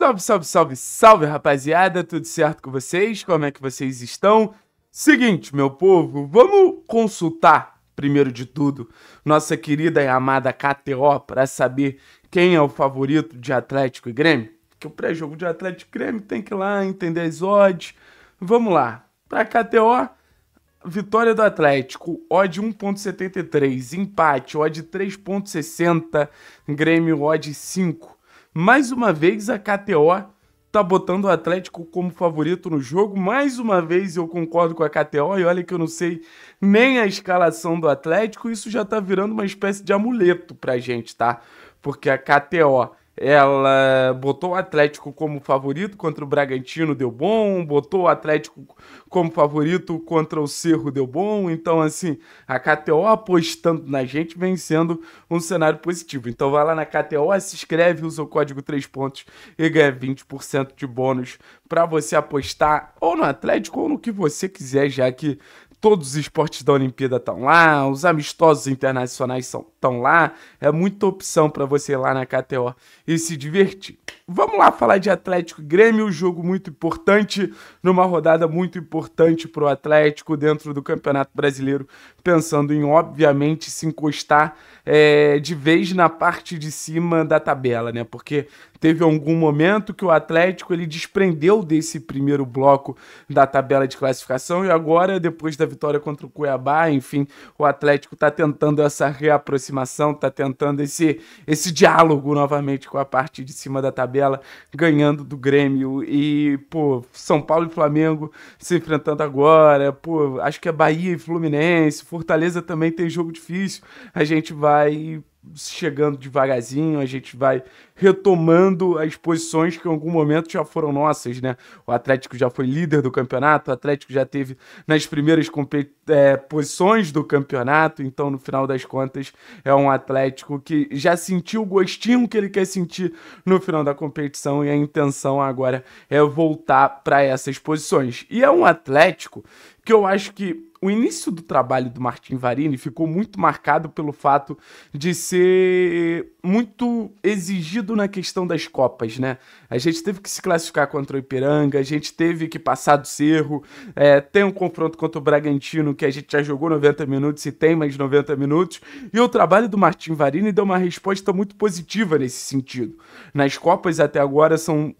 Salve, salve, salve, salve, rapaziada! Tudo certo com vocês? Como é que vocês estão? Seguinte, meu povo, vamos consultar, primeiro de tudo, nossa querida e amada KTO para saber quem é o favorito de Atlético e Grêmio? Que o pré-jogo de Atlético e Grêmio tem que ir lá entender as odds. Vamos lá. Para KTO, vitória do Atlético, odd 1.73, empate, odd 3.60, Grêmio odd 5. Mais uma vez a KTO tá botando o Atlético como favorito no jogo. Mais uma vez eu concordo com a KTO e olha que eu não sei nem a escalação do Atlético. Isso já tá virando uma espécie de amuleto pra gente, tá? Porque a KTO ela botou o Atlético como favorito contra o Bragantino, deu bom. Botou o Atlético como favorito contra o Cerro, deu bom. Então, assim, a KTO apostando na gente vem sendo um cenário positivo. Então, vai lá na KTO, se inscreve, usa o código 3 pontos e ganha 20% de bônus para você apostar ou no Atlético ou no que você quiser, já que todos os esportes da Olimpíada estão lá, os amistosos internacionais estão lá. É muita opção para você ir lá na KTO e se divertir. Vamos lá falar de Atlético Grêmio, jogo muito importante, numa rodada muito importante para o Atlético dentro do Campeonato Brasileiro, pensando em, obviamente, se encostar é, de vez na parte de cima da tabela, né? Porque teve algum momento que o Atlético ele desprendeu desse primeiro bloco da tabela de classificação e agora, depois da vitória contra o Cuiabá, enfim, o Atlético está tentando essa reaproximação, está tentando esse, esse diálogo novamente com a parte de cima da tabela dela ganhando do Grêmio e, pô, São Paulo e Flamengo se enfrentando agora, pô, acho que é Bahia e Fluminense, Fortaleza também tem jogo difícil. A gente vai chegando devagarzinho, a gente vai retomando as posições que em algum momento já foram nossas, né? O Atlético já foi líder do campeonato, o Atlético já teve nas primeiras é, posições do campeonato, então no final das contas é um Atlético que já sentiu o gostinho que ele quer sentir no final da competição e a intenção agora é voltar para essas posições. E é um Atlético que eu acho que o início do trabalho do Martin Varini ficou muito marcado pelo fato de ser muito exigido na questão das Copas, né? A gente teve que se classificar contra o Ipiranga, a gente teve que passar do Cerro, é, tem um confronto contra o Bragantino que a gente já jogou 90 minutos e tem mais 90 minutos, e o trabalho do Martin Varini deu uma resposta muito positiva nesse sentido. Nas Copas até agora são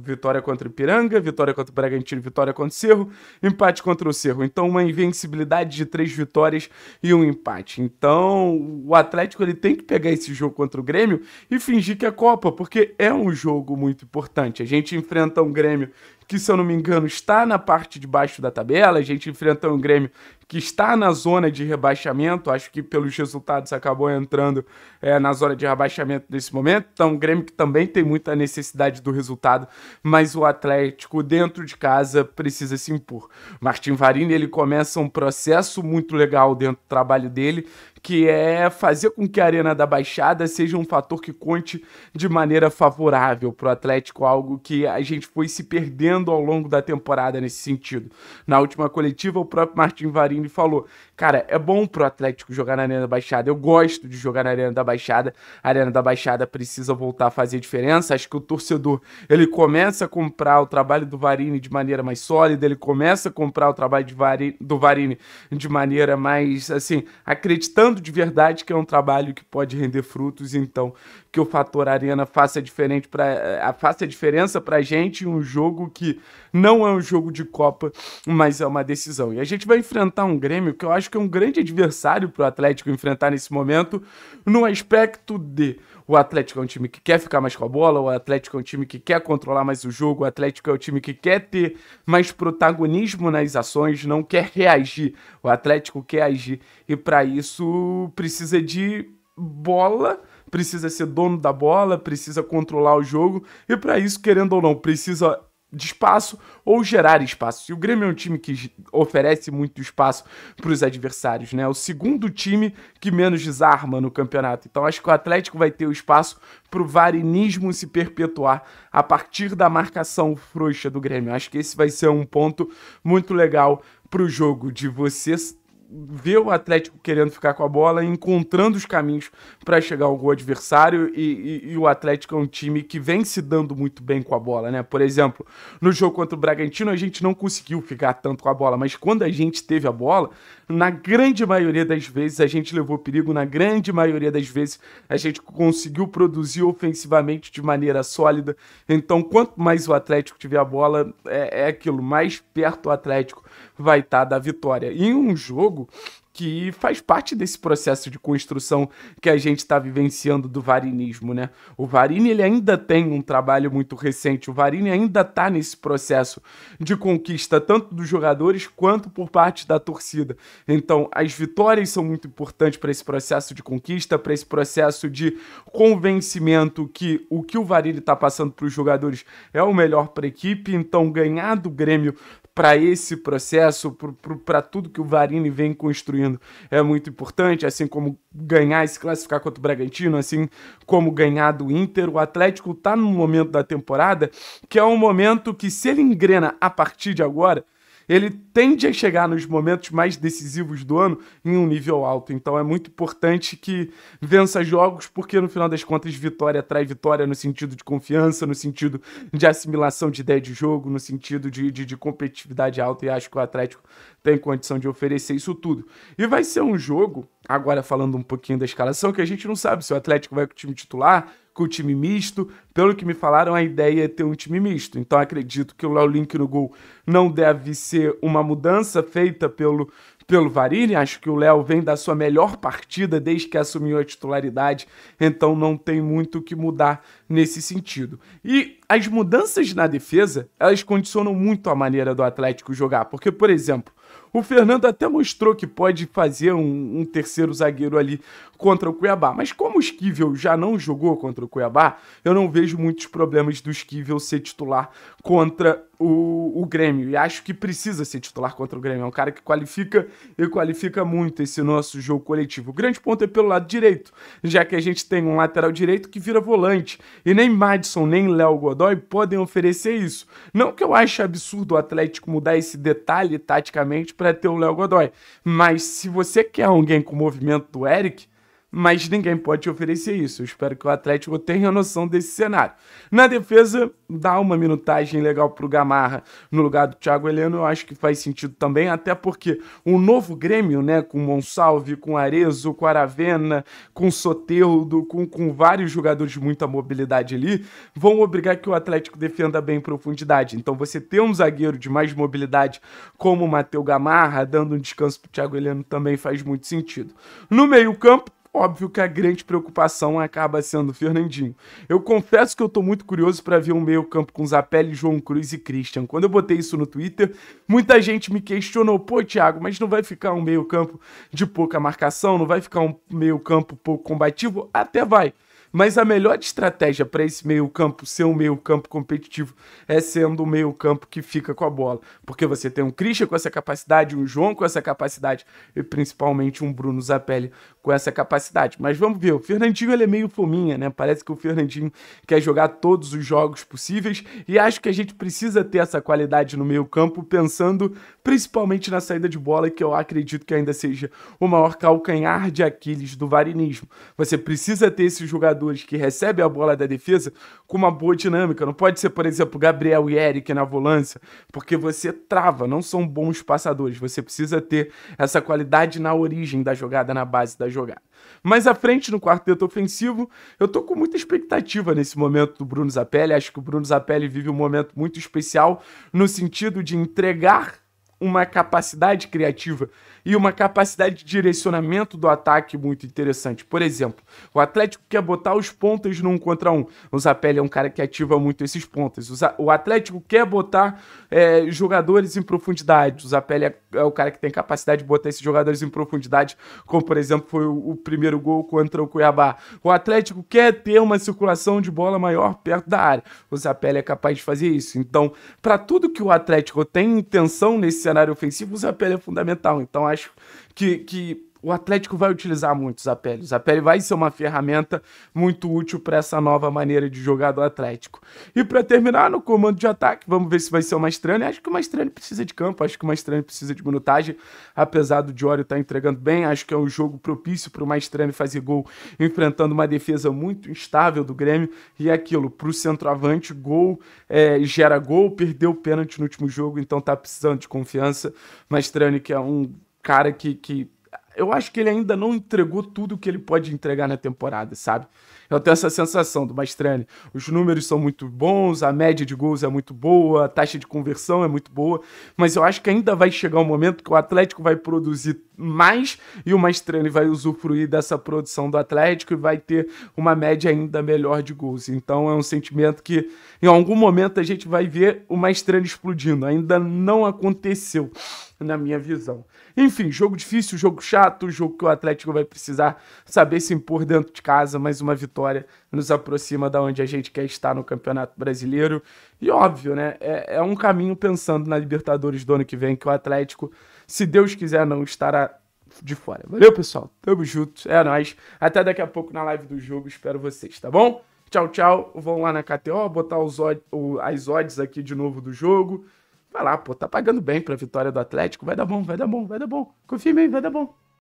vitória contra o Ipiranga, vitória contra o Bragantino, vitória contra o Cerro, empate contra o Cerro. Então, uma invencibilidade de três vitórias e um empate. Então, o Atlético ele tem que pegar esse jogo contra o Grêmio e fingir que é Copa, porque é um jogo muito importante. A gente enfrenta um Grêmio que, se eu não me engano, está na parte de baixo da tabela. A gente enfrentou um Grêmio que está na zona de rebaixamento. Acho que pelos resultados acabou entrando é, na zona de rebaixamento nesse momento. Então, um Grêmio que também tem muita necessidade do resultado, mas o Atlético dentro de casa precisa se impor. Martin Varini ele começa um processo muito legal dentro do trabalho dele que é fazer com que a Arena da Baixada seja um fator que conte de maneira favorável para o Atlético, algo que a gente foi se perdendo ao longo da temporada nesse sentido. Na última coletiva, o próprio Martin Varini falou: Cara, é bom para o Atlético jogar na Arena da Baixada, eu gosto de jogar na Arena da Baixada, a Arena da Baixada precisa voltar a fazer diferença. Acho que o torcedor ele começa a comprar o trabalho do Varini de maneira mais sólida, ele começa a comprar o trabalho Varini, do Varini de maneira mais assim, acreditando de verdade que é um trabalho que pode render frutos, então que o fator arena faça diferente para eh, faça diferença pra gente um jogo que não é um jogo de Copa, mas é uma decisão. E a gente vai enfrentar um Grêmio que eu acho que é um grande adversário para o Atlético enfrentar nesse momento, no aspecto de o Atlético é um time que quer ficar mais com a bola, o Atlético é um time que quer controlar mais o jogo, o Atlético é o um time que quer ter mais protagonismo nas ações, não quer reagir. O Atlético quer agir e para isso precisa de bola precisa ser dono da bola, precisa controlar o jogo e para isso, querendo ou não, precisa de espaço ou gerar espaço. E o Grêmio é um time que oferece muito espaço para os adversários, né? É o segundo time que menos desarma no campeonato. Então acho que o Atlético vai ter o espaço para o varinismo se perpetuar a partir da marcação frouxa do Grêmio. Acho que esse vai ser um ponto muito legal para o jogo de você vê o Atlético querendo ficar com a bola, encontrando os caminhos para chegar ao gol adversário. E, e, e, o Atlético é um time que vem se dando muito bem com a bola, né? Por exemplo, no jogo contra o Bragantino, a gente não conseguiu ficar tanto com a bola, mas quando a gente teve a bola, na grande maioria das vezes a gente levou perigo, na grande maioria das vezes a gente conseguiu produzir ofensivamente de maneira sólida. Então, quanto mais o Atlético tiver a bola, é, é aquilo, mais perto o Atlético vai estar tá da vitória. E um jogo que faz parte desse processo de construção que a gente está vivenciando do varinismo, né? O Varini ele ainda tem um trabalho muito recente, o Varini ainda está nesse processo de conquista tanto dos jogadores quanto por parte da torcida. Então, as vitórias são muito importantes para esse processo de conquista, para esse processo de convencimento que o que o Varini está passando para os jogadores é o melhor para a equipe. Então, ganhar do Grêmio para esse processo, para tudo que o Varini vem construindo, é muito importante, assim como ganhar e se classificar contra o Bragantino, assim como ganhar do Inter. O Atlético está num momento da temporada que é um momento que, se ele engrena a partir de agora, ele tende a chegar nos momentos mais decisivos do ano em um nível alto. Então é muito importante que vença jogos, porque no final das contas vitória traz vitória no sentido de confiança, no sentido de assimilação de ideia de jogo, no sentido de, de, de competitividade alta, e acho que o Atlético tem condição de oferecer isso tudo. E vai ser um jogo, agora falando um pouquinho da escalação, que a gente não sabe se o Atlético vai com o time titular, com o time misto. Pelo que me falaram, a ideia é ter um time misto. Então acredito que o Léo Link no gol não deve ser uma mudança feita pelo, pelo Varini. Acho que o Léo vem da sua melhor partida desde que assumiu a titularidade, então não tem muito o que mudar nesse sentido. E as mudanças na defesa, elas condicionam muito a maneira do Atlético jogar, porque, por exemplo, o Fernando até mostrou que pode fazer um, um terceiro zagueiro ali contra o Cuiabá. Mas como o Esquivel já não jogou contra o Cuiabá, eu não vejo muitos problemas do Esquivel ser titular contra o, o Grêmio. E acho que precisa ser titular contra o Grêmio. É um cara que qualifica e qualifica muito esse nosso jogo coletivo. O grande ponto é pelo lado direito, já que a gente tem um lateral direito que vira volante. E nem Madison, nem Léo Godoy podem oferecer isso. Não que eu ache absurdo o Atlético mudar esse detalhe taticamente para ter o Léo Godoy. Mas se você quer alguém com o movimento do Eric, mas ninguém pode oferecer isso. Eu espero que o Atlético tenha noção desse cenário. Na defesa, dá uma minutagem legal pro Gamarra no lugar do Thiago Heleno, eu acho que faz sentido também, até porque o novo Grêmio, né, com Monsalve, com Arezo, com Aravena, com Soteudo, com, com vários jogadores de muita mobilidade ali, vão obrigar que o Atlético defenda bem em profundidade. Então você ter um zagueiro de mais mobilidade como o Matheus Gamarra, dando um descanso pro Thiago Heleno também faz muito sentido. No meio-campo, óbvio que a grande preocupação acaba sendo o Fernandinho. Eu confesso que eu tô muito curioso para ver um meio-campo com Zapelli, João Cruz e Christian. Quando eu botei isso no Twitter, muita gente me questionou: pô, Thiago, mas não vai ficar um meio-campo de pouca marcação? Não vai ficar um meio-campo pouco combativo? Até vai. Mas a melhor estratégia para esse meio-campo ser um meio-campo competitivo é sendo o meio-campo que fica com a bola. Porque você tem um Christian com essa capacidade, um João com essa capacidade e principalmente um Bruno Zapelli com essa capacidade. Mas vamos ver, o Fernandinho ele é meio fominha, né? Parece que o Fernandinho quer jogar todos os jogos possíveis e acho que a gente precisa ter essa qualidade no meio-campo, pensando principalmente na saída de bola, que eu acredito que ainda seja o maior calcanhar de Aquiles do varinismo. Você precisa ter esse jogador jogadores que recebem a bola da defesa com uma boa dinâmica. Não pode ser, por exemplo, Gabriel e Eric na volância, porque você trava, não são bons passadores. Você precisa ter essa qualidade na origem da jogada, na base da jogada. Mas à frente, no quarteto ofensivo, eu tô com muita expectativa nesse momento do Bruno Zapelli. Acho que o Bruno Zapelli vive um momento muito especial no sentido de entregar uma capacidade criativa e uma capacidade de direcionamento do ataque muito interessante. Por exemplo, o Atlético quer botar os pontas num contra um. O Zapelli é um cara que ativa muito esses pontas. O Atlético quer botar é, jogadores em profundidade. O Zapelli é, é, o cara que tem capacidade de botar esses jogadores em profundidade, como por exemplo foi o, o primeiro gol contra o Cuiabá. O Atlético quer ter uma circulação de bola maior perto da área. O Zapelli é capaz de fazer isso. Então, para tudo que o Atlético tem intenção nesse cenário ofensivo, o a é fundamental. Então acho que, que o Atlético vai utilizar muito o Zapelli. O Zapelli vai ser uma ferramenta muito útil para essa nova maneira de jogar do Atlético. E para terminar, no comando de ataque, vamos ver se vai ser o Mastrani. Acho que o Mastrani precisa de campo, acho que o Mastrani precisa de minutagem, apesar do Diório estar tá entregando bem. Acho que é um jogo propício para o Mastrani fazer gol, enfrentando uma defesa muito instável do Grêmio. E é aquilo, para o centroavante, gol é, gera gol, perdeu o pênalti no último jogo, então tá precisando de confiança. Mastrani, que é um cara que, que eu acho que ele ainda não entregou tudo o que ele pode entregar na temporada, sabe? Eu tenho essa sensação do Mastrani. Os números são muito bons, a média de gols é muito boa, a taxa de conversão é muito boa, mas eu acho que ainda vai chegar um momento que o Atlético vai produzir mais e o Mastrani vai usufruir dessa produção do Atlético e vai ter uma média ainda melhor de gols. Então é um sentimento que em algum momento a gente vai ver o Mastrani explodindo. Ainda não aconteceu, na minha visão. Enfim, jogo difícil, jogo chato chato, o jogo que o Atlético vai precisar saber se impor dentro de casa, mas uma vitória nos aproxima da onde a gente quer estar no Campeonato Brasileiro. E óbvio, né? É, é um caminho pensando na Libertadores do ano que vem, que o Atlético, se Deus quiser, não estará de fora. Valeu, pessoal. Tamo junto. É nóis. Até daqui a pouco na live do jogo. Espero vocês, tá bom? Tchau, tchau. Vão lá na KTO, botar os od as odds aqui de novo do jogo. Vai lá, pô. Tá pagando bem pra vitória do Atlético. Vai dar bom, vai dar bom, vai dar bom. Confirma aí, vai dar bom.